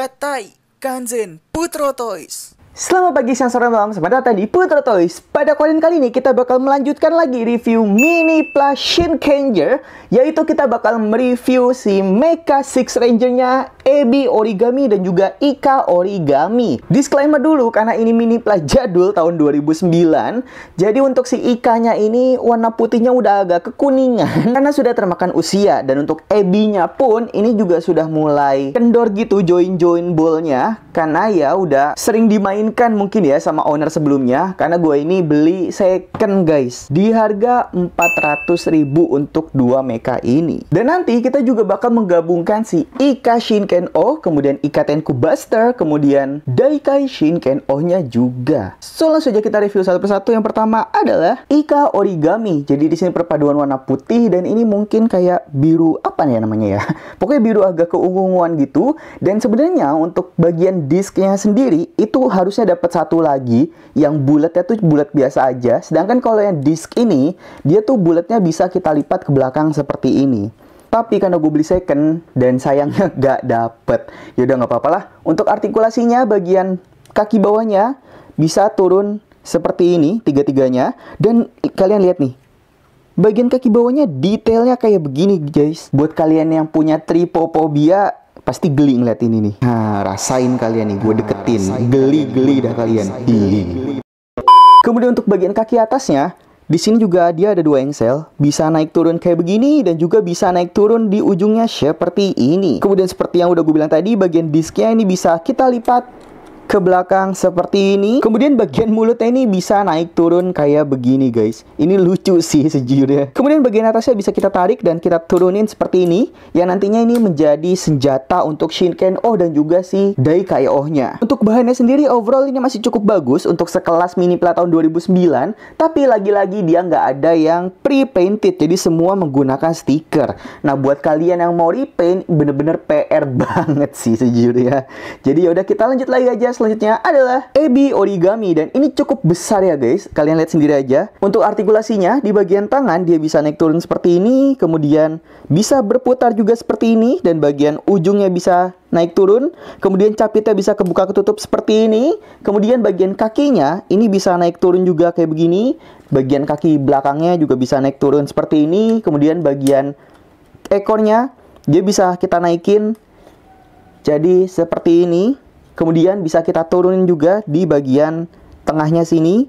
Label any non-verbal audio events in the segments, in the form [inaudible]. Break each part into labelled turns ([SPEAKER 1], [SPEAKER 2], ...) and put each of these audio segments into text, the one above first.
[SPEAKER 1] Gatai Kanzen Putro Toys. Selamat pagi, siang, sore, malam. Selamat datang di Putro Toys. Pada konten kali ini kita bakal melanjutkan lagi review Mini Plus Shinkanger yaitu kita bakal mereview si Mecha Six Ranger-nya Ebi Origami dan juga Ika Origami. Disclaimer dulu karena ini mini plus jadul tahun 2009. Jadi untuk si Ikanya ini warna putihnya udah agak kekuningan [laughs] karena sudah termakan usia dan untuk Ebinya pun ini juga sudah mulai kendor gitu join-join bolnya karena ya udah sering dimainkan mungkin ya sama owner sebelumnya karena gue ini beli second guys di harga 400 ribu untuk dua meka ini. Dan nanti kita juga bakal menggabungkan si Ika Shin Shinken-O, kemudian Ikatenku Buster, kemudian Daikai Shinken-O-nya juga. So langsung aja kita review satu persatu. Yang pertama adalah Ika Origami. Jadi di sini perpaduan warna putih dan ini mungkin kayak biru apa ya namanya ya. [laughs] Pokoknya biru agak keunguan gitu. Dan sebenarnya untuk bagian disknya sendiri itu harusnya dapat satu lagi yang bulatnya tuh bulat biasa aja. Sedangkan kalau yang disk ini dia tuh bulatnya bisa kita lipat ke belakang seperti ini. Tapi karena gue beli second dan sayangnya [laughs] gak dapet. Yaudah nggak apa-apa lah. Untuk artikulasinya bagian kaki bawahnya bisa turun seperti ini tiga-tiganya. Dan kalian lihat nih. Bagian kaki bawahnya detailnya kayak begini guys. Buat kalian yang punya tripophobia pasti geli ngeliat ini nih. Nah, rasain kalian nih, gue nah, deketin. Geli-geli dah kalian. Geli. Kemudian untuk bagian kaki atasnya, di sini juga dia ada dua engsel, bisa naik turun kayak begini dan juga bisa naik turun di ujungnya seperti ini. Kemudian seperti yang udah gue bilang tadi, bagian disknya ini bisa kita lipat ke belakang seperti ini. Kemudian bagian mulutnya ini bisa naik turun kayak begini guys. Ini lucu sih [laughs] sejujurnya. Kemudian bagian atasnya bisa kita tarik dan kita turunin seperti ini. Yang nantinya ini menjadi senjata untuk Shinken Oh dan juga si dai Daikaio-nya. Untuk bahannya sendiri overall ini masih cukup bagus untuk sekelas mini plat tahun 2009. Tapi lagi-lagi dia nggak ada yang pre-painted. Jadi semua menggunakan stiker. Nah buat kalian yang mau repaint bener-bener PR [laughs] banget sih sejujurnya. Jadi yaudah kita lanjut lagi aja selanjutnya adalah Ebi Origami dan ini cukup besar ya guys. Kalian lihat sendiri aja. Untuk artikulasinya di bagian tangan dia bisa naik turun seperti ini, kemudian bisa berputar juga seperti ini dan bagian ujungnya bisa naik turun, kemudian capitnya bisa kebuka ketutup seperti ini, kemudian bagian kakinya ini bisa naik turun juga kayak begini, bagian kaki belakangnya juga bisa naik turun seperti ini, kemudian bagian ekornya dia bisa kita naikin jadi seperti ini Kemudian bisa kita turunin juga di bagian tengahnya sini.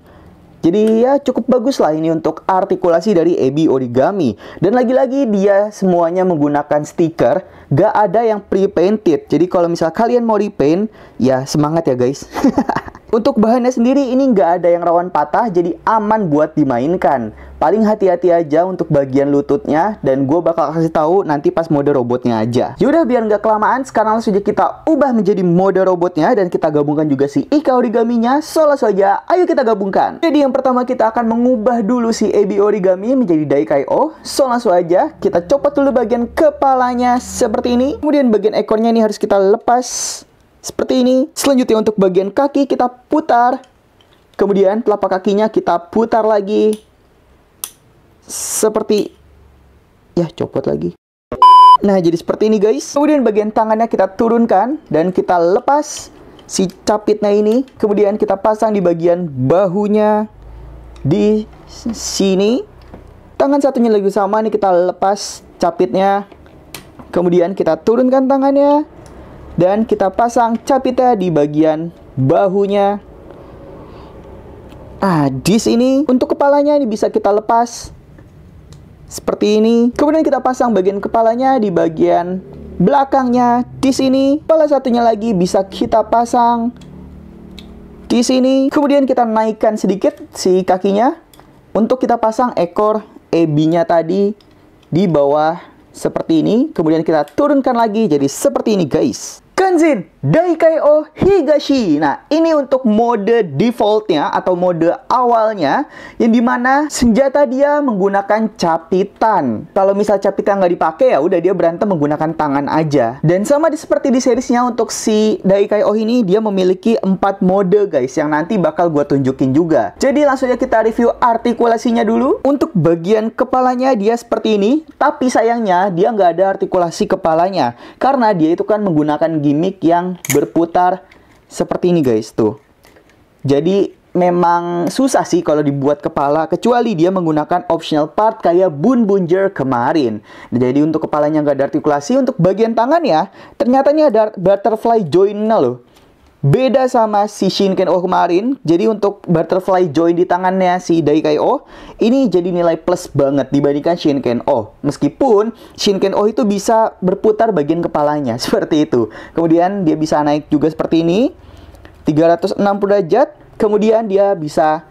[SPEAKER 1] Jadi ya cukup bagus lah ini untuk artikulasi dari Ebi Origami. Dan lagi-lagi dia semuanya menggunakan stiker, gak ada yang pre-painted. Jadi kalau misal kalian mau repaint, ya semangat ya guys. [laughs] untuk bahannya sendiri ini gak ada yang rawan patah, jadi aman buat dimainkan. Paling hati-hati aja untuk bagian lututnya dan gue bakal kasih tahu nanti pas mode robotnya aja. Yaudah biar nggak kelamaan, sekarang langsung aja kita ubah menjadi mode robotnya dan kita gabungkan juga si Ika origaminya. Soalnya saja, ayo kita gabungkan. Jadi yang pertama kita akan mengubah dulu si Ebi origami menjadi O So langsung aja kita copot dulu bagian kepalanya seperti ini. Kemudian bagian ekornya ini harus kita lepas seperti ini. Selanjutnya untuk bagian kaki kita putar. Kemudian telapak kakinya kita putar lagi seperti ya copot lagi Nah, jadi seperti ini guys. Kemudian bagian tangannya kita turunkan dan kita lepas si capitnya ini. Kemudian kita pasang di bagian bahunya di sini. Tangan satunya lagi sama nih kita lepas capitnya. Kemudian kita turunkan tangannya dan kita pasang capitnya di bagian bahunya. nah di sini untuk kepalanya ini bisa kita lepas seperti ini. Kemudian kita pasang bagian kepalanya di bagian belakangnya di sini. Kepala satunya lagi bisa kita pasang di sini. Kemudian kita naikkan sedikit si kakinya untuk kita pasang ekor ebinya tadi di bawah seperti ini. Kemudian kita turunkan lagi jadi seperti ini guys. Kenzin! Daikaio Higashi. Nah, ini untuk mode defaultnya atau mode awalnya yang dimana senjata dia menggunakan capitan. Kalau misal capitan nggak dipakai ya udah dia berantem menggunakan tangan aja. Dan sama seperti di seriesnya untuk si Daikaio ini dia memiliki 4 mode guys yang nanti bakal gue tunjukin juga. Jadi langsung aja kita review artikulasinya dulu. Untuk bagian kepalanya dia seperti ini, tapi sayangnya dia nggak ada artikulasi kepalanya karena dia itu kan menggunakan gimmick yang berputar seperti ini guys tuh. Jadi memang susah sih kalau dibuat kepala kecuali dia menggunakan optional part kayak Bun bunjer kemarin. Jadi untuk kepalanya nggak ada artikulasi, untuk bagian tangannya ternyata ini ada butterfly joint loh. Beda sama si Shinken-O oh kemarin, jadi untuk butterfly join di tangannya si O, oh, ini jadi nilai plus banget dibandingkan Shinken-O. Oh. Meskipun Shinken-O itu bisa berputar bagian kepalanya, [laughs] seperti itu. Kemudian dia bisa naik juga seperti ini, 360 derajat, kemudian dia bisa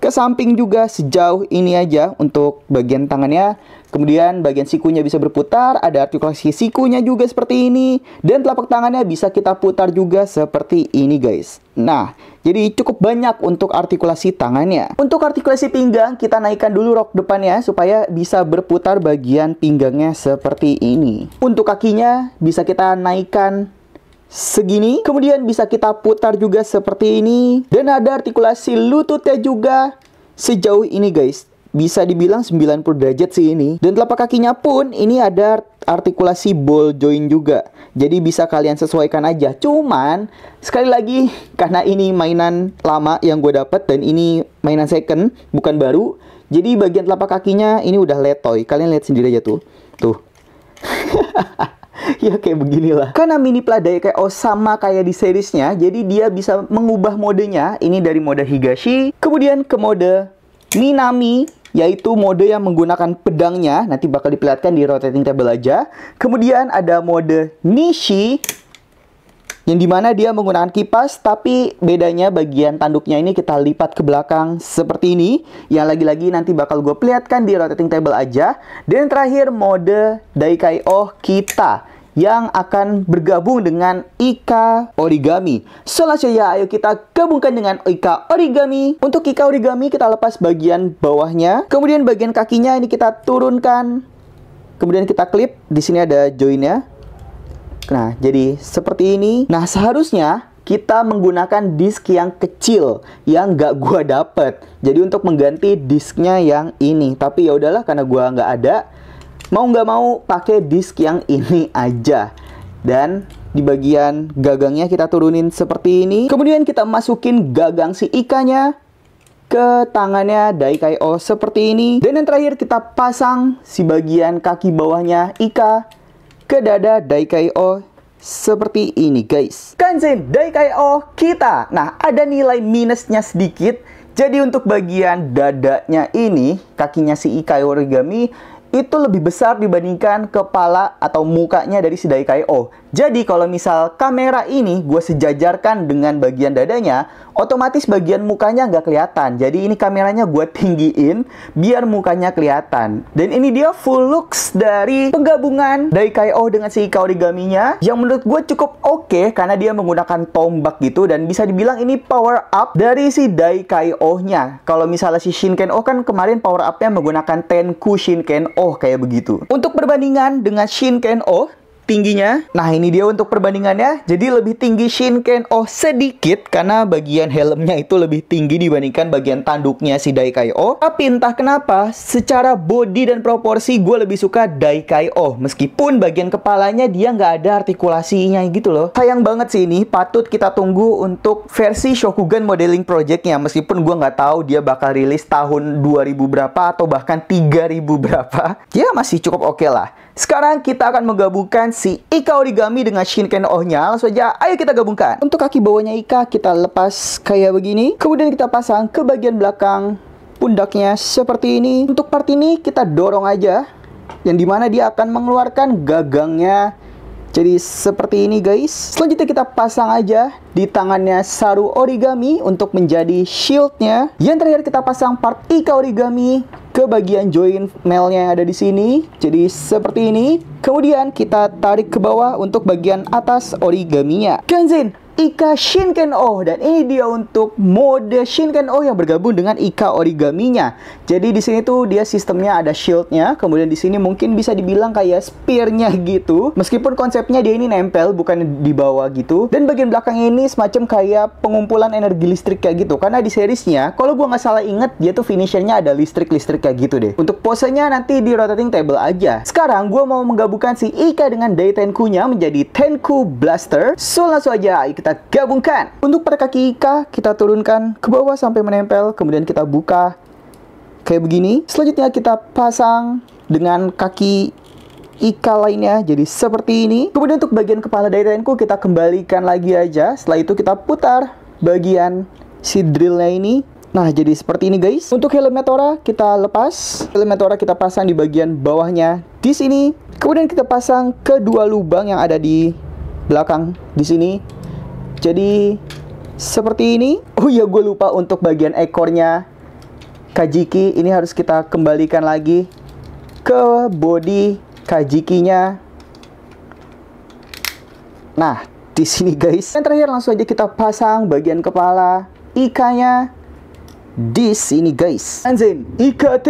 [SPEAKER 1] ke samping juga sejauh ini aja untuk bagian tangannya. Kemudian bagian sikunya bisa berputar, ada artikulasi sikunya juga seperti ini. Dan telapak tangannya bisa kita putar juga seperti ini guys. Nah, jadi cukup banyak untuk artikulasi tangannya. Untuk artikulasi pinggang, kita naikkan dulu rok depannya supaya bisa berputar bagian pinggangnya seperti ini. Untuk kakinya, bisa kita naikkan segini. Kemudian bisa kita putar juga seperti ini. Dan ada artikulasi lututnya juga sejauh ini guys. Bisa dibilang 90 derajat sih ini. Dan telapak kakinya pun ini ada artikulasi ball joint juga. Jadi bisa kalian sesuaikan aja. Cuman sekali lagi karena ini mainan lama yang gue dapet dan ini mainan second bukan baru. Jadi bagian telapak kakinya ini udah letoy. Kalian lihat sendiri aja tuh. Tuh. [laughs] [laughs] ya kayak beginilah. Karena mini Pladai kayak Osama oh, kayak di seriesnya, jadi dia bisa mengubah modenya. Ini dari mode Higashi, kemudian ke mode Minami, yaitu mode yang menggunakan pedangnya. Nanti bakal diperlihatkan di rotating table aja. Kemudian ada mode Nishi, yang dimana dia menggunakan kipas tapi bedanya bagian tanduknya ini kita lipat ke belakang seperti ini yang lagi-lagi nanti bakal gue perlihatkan di rotating table aja dan terakhir mode oh kita yang akan bergabung dengan Ika Origami. So langsung ya, ayo kita gabungkan dengan Ika Origami. Untuk Ika Origami kita lepas bagian bawahnya, kemudian bagian kakinya ini kita turunkan. Kemudian kita klip, di sini ada joinnya. Nah, jadi seperti ini. Nah, seharusnya kita menggunakan disk yang kecil yang gak gua dapet. Jadi untuk mengganti disknya yang ini. Tapi ya udahlah karena gua nggak ada, mau nggak mau pakai disk yang ini aja. Dan di bagian gagangnya kita turunin seperti ini. Kemudian kita masukin gagang si ikannya ke tangannya Daikaio seperti ini. Dan yang terakhir kita pasang si bagian kaki bawahnya Ika ke dada O seperti ini guys Kanzen O kita Nah ada nilai minusnya sedikit Jadi untuk bagian dadanya ini Kakinya si Ikai Origami itu lebih besar dibandingkan kepala atau mukanya dari si O. Jadi kalau misal kamera ini gue sejajarkan dengan bagian dadanya, otomatis bagian mukanya nggak kelihatan. Jadi ini kameranya gue tinggiin biar mukanya kelihatan. Dan ini dia full looks dari penggabungan Daikaio dengan si Ika origaminya yang menurut gue cukup oke okay, karena dia menggunakan tombak gitu dan bisa dibilang ini power up dari si Dai Daikaio-nya. Kalau misalnya si Shinken-O kan kemarin power upnya menggunakan Tenku Shinken-O kayak begitu. Untuk perbandingan dengan Shinken-O, tingginya. Nah, ini dia untuk perbandingannya. Jadi lebih tinggi Shinken O oh sedikit karena bagian helmnya itu lebih tinggi dibandingkan bagian tanduknya si Daikai O. Oh. Tapi entah kenapa, secara body dan proporsi gue lebih suka Daikai O. Oh. Meskipun bagian kepalanya dia nggak ada artikulasinya gitu loh. Sayang banget sih ini, patut kita tunggu untuk versi Shokugan Modeling Projectnya. Meskipun gue nggak tahu dia bakal rilis tahun 2000 berapa atau bahkan 3000 berapa. Ya masih cukup oke okay lah. Sekarang kita akan menggabungkan si Ika origami dengan Shinken Ohnya. Langsung aja, ayo kita gabungkan. Untuk kaki bawahnya Ika, kita lepas kayak begini. Kemudian kita pasang ke bagian belakang pundaknya seperti ini. Untuk part ini kita dorong aja. Yang dimana dia akan mengeluarkan gagangnya. Jadi seperti ini guys. Selanjutnya kita pasang aja di tangannya saru origami untuk menjadi shieldnya. Yang terakhir kita pasang part Ika origami ke bagian join mailnya yang ada di sini. Jadi seperti ini. Kemudian kita tarik ke bawah untuk bagian atas origaminya. Kanzin, Ika Shinken-O oh, dan ini dia untuk mode Shinken-O oh yang bergabung dengan Ika origaminya. Jadi di sini tuh dia sistemnya ada shieldnya, kemudian di sini mungkin bisa dibilang kayak spearnya [laughs] gitu. Meskipun konsepnya dia ini nempel bukan di bawah gitu. Dan bagian belakang ini semacam kayak pengumpulan energi listrik kayak gitu. Karena di seriesnya, kalau gua nggak salah inget, dia tuh finishernya ada listrik-listrik kayak gitu deh. Untuk posenya nanti di rotating table aja. Sekarang gua mau menggabungkan si Ika dengan Dai nya menjadi Tenku Blaster. So langsung aja kita kita gabungkan. Untuk pada kaki Ika, kita turunkan ke bawah sampai menempel, kemudian kita buka kayak begini. Selanjutnya kita pasang dengan kaki Ika lainnya jadi seperti ini. Kemudian untuk bagian kepala dari tengku kita kembalikan lagi aja. Setelah itu kita putar bagian si drillnya ini. Nah, jadi seperti ini guys. Untuk helmnya Tora kita lepas. Helmnya Tora kita pasang di bagian bawahnya di sini. Kemudian kita pasang kedua lubang yang ada di belakang di sini jadi seperti ini. Oh iya gue lupa untuk bagian ekornya Kajiki ini harus kita kembalikan lagi ke body Kajikinya. Nah, di sini guys. Yang terakhir langsung aja kita pasang bagian kepala ikannya di sini guys. Anzin, Ika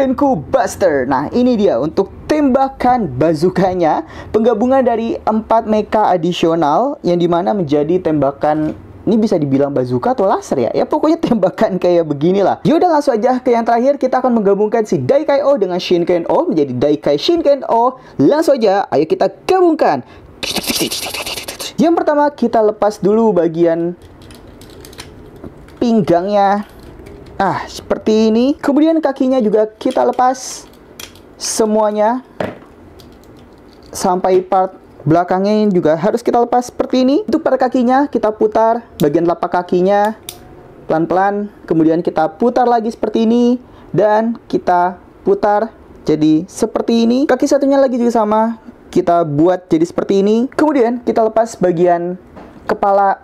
[SPEAKER 1] Buster. Nah, ini dia untuk tembakan bazukanya penggabungan dari empat meka adisional yang dimana menjadi tembakan ini bisa dibilang bazuka atau laser ya ya pokoknya [laughs] tembakan kayak beginilah yaudah langsung aja ke yang terakhir kita akan menggabungkan si Daikai O dengan Shinken O menjadi Daikai Shinken O langsung aja ayo kita gabungkan yang pertama kita lepas dulu bagian pinggangnya ah seperti ini kemudian kakinya juga kita lepas semuanya sampai part belakangnya juga harus kita lepas seperti ini. Untuk pada kakinya kita putar bagian telapak kakinya pelan-pelan, kemudian kita putar lagi seperti ini dan kita putar jadi seperti ini. Kaki satunya lagi juga sama, kita buat jadi seperti ini. Kemudian kita lepas bagian kepala.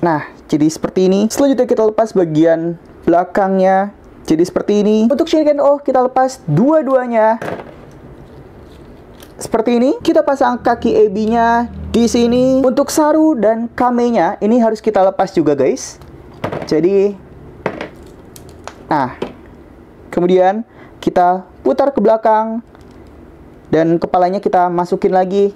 [SPEAKER 1] Nah, jadi seperti ini. Selanjutnya kita lepas bagian belakangnya jadi seperti ini. Untuk Shuriken O oh, kita lepas dua-duanya. Seperti ini. Kita pasang kaki ab nya di sini. Untuk Saru dan kame-nya, ini harus kita lepas juga guys. Jadi nah kemudian kita putar ke belakang dan kepalanya kita masukin lagi.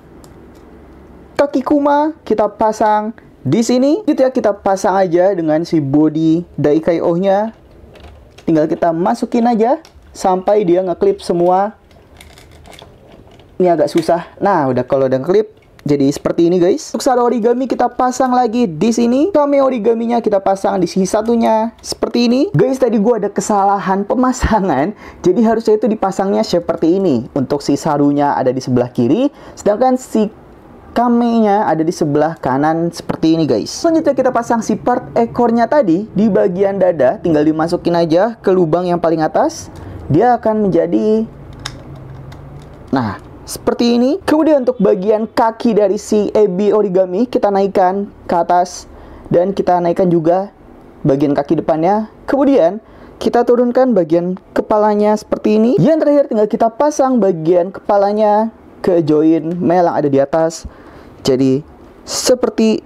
[SPEAKER 1] Kaki Kuma kita pasang di sini gitu ya kita pasang aja dengan si body Daikaio-nya tinggal kita masukin aja sampai dia ngeklip semua ini agak susah nah udah kalau udah ngeklip jadi seperti ini guys. Untuk satu origami kita pasang lagi di sini. Kami origaminya kita pasang di sisi satunya seperti ini. Guys, tadi gua ada kesalahan pemasangan. Jadi harusnya itu dipasangnya seperti ini. Untuk si sarunya ada di sebelah kiri, sedangkan si kamenya ada di sebelah kanan seperti ini guys. Selanjutnya kita pasang si part ekornya tadi di bagian dada, tinggal dimasukin aja ke lubang yang paling atas. Dia akan menjadi Nah, seperti ini. Kemudian untuk bagian kaki dari si ebi origami kita naikkan ke atas dan kita naikkan juga bagian kaki depannya. Kemudian kita turunkan bagian kepalanya seperti ini. Yang terakhir tinggal kita pasang bagian kepalanya ke join mel ada di atas jadi seperti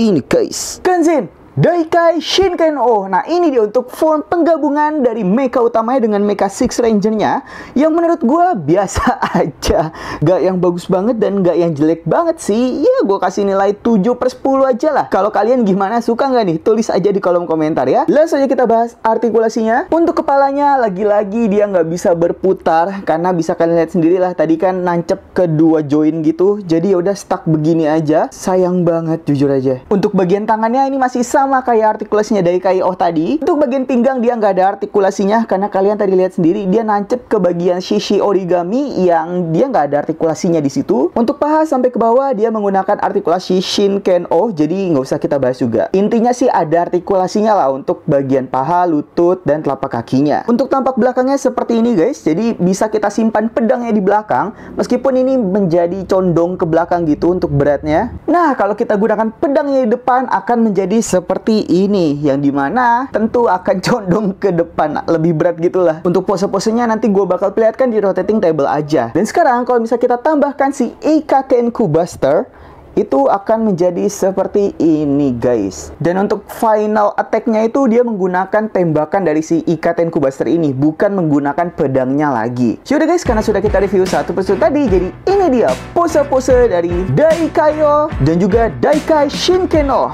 [SPEAKER 1] ini guys. Kenzin. Daikai Shinken-O. Nah, ini dia untuk form penggabungan dari mecha utamanya dengan mecha Six Ranger-nya yang menurut gue biasa [laughs] aja. Gak yang bagus banget dan gak yang jelek banget sih. Ya, gue kasih nilai 7 per 10 aja lah. Kalau kalian gimana, suka nggak nih? Tulis aja di kolom komentar ya. Langsung aja kita bahas artikulasinya. Untuk kepalanya, lagi-lagi dia nggak bisa berputar karena bisa kalian lihat sendirilah tadi kan nancep kedua join gitu. Jadi ya udah stuck begini aja. Sayang banget jujur aja. Untuk bagian tangannya ini masih sama sama kayak artikulasinya dari KIO oh tadi. Untuk bagian pinggang dia nggak ada artikulasinya karena kalian tadi lihat sendiri dia nancep ke bagian shishi origami yang dia nggak ada artikulasinya di situ. Untuk paha sampai ke bawah dia menggunakan artikulasi shin ken oh jadi nggak usah kita bahas juga. Intinya sih ada artikulasinya lah untuk bagian paha, lutut, dan telapak kakinya. Untuk tampak belakangnya seperti ini guys, jadi bisa kita simpan pedangnya di belakang meskipun ini menjadi condong ke belakang gitu untuk beratnya. Nah kalau kita gunakan pedangnya di depan akan menjadi seperti seperti ini yang dimana tentu akan [laughs] condong ke depan lebih berat gitulah untuk pose-posenya nanti gue bakal perlihatkan di rotating table aja dan sekarang kalau misalnya kita tambahkan si IKTN Kubaster itu akan menjadi seperti ini guys dan untuk final attacknya itu dia menggunakan tembakan dari si Ikaten Kubaster ini bukan menggunakan pedangnya lagi yaudah guys karena sudah kita review satu persatu tadi jadi ini dia pose-pose dari Daikayo dan juga Daikai Shinkeno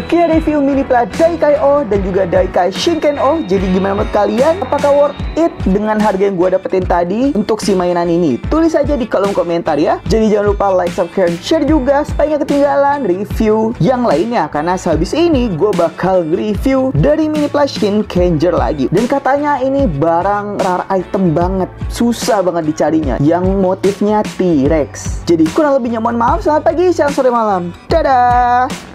[SPEAKER 1] Sekian review mini plat Daikai O dan juga Daikai Shinken O. Jadi gimana menurut kalian? Apakah worth it dengan harga yang gua dapetin tadi untuk si mainan ini? Tulis aja di kolom komentar ya. Jadi jangan lupa like, subscribe, share juga supaya nggak ketinggalan review yang lainnya. Karena sehabis ini gue bakal review dari mini plat Shinkenger lagi. Dan katanya ini barang rare item banget. Susah banget dicarinya. Yang motifnya T-Rex. Jadi kurang lebihnya mohon maaf. Selamat pagi, siang, sore, malam. Dadah!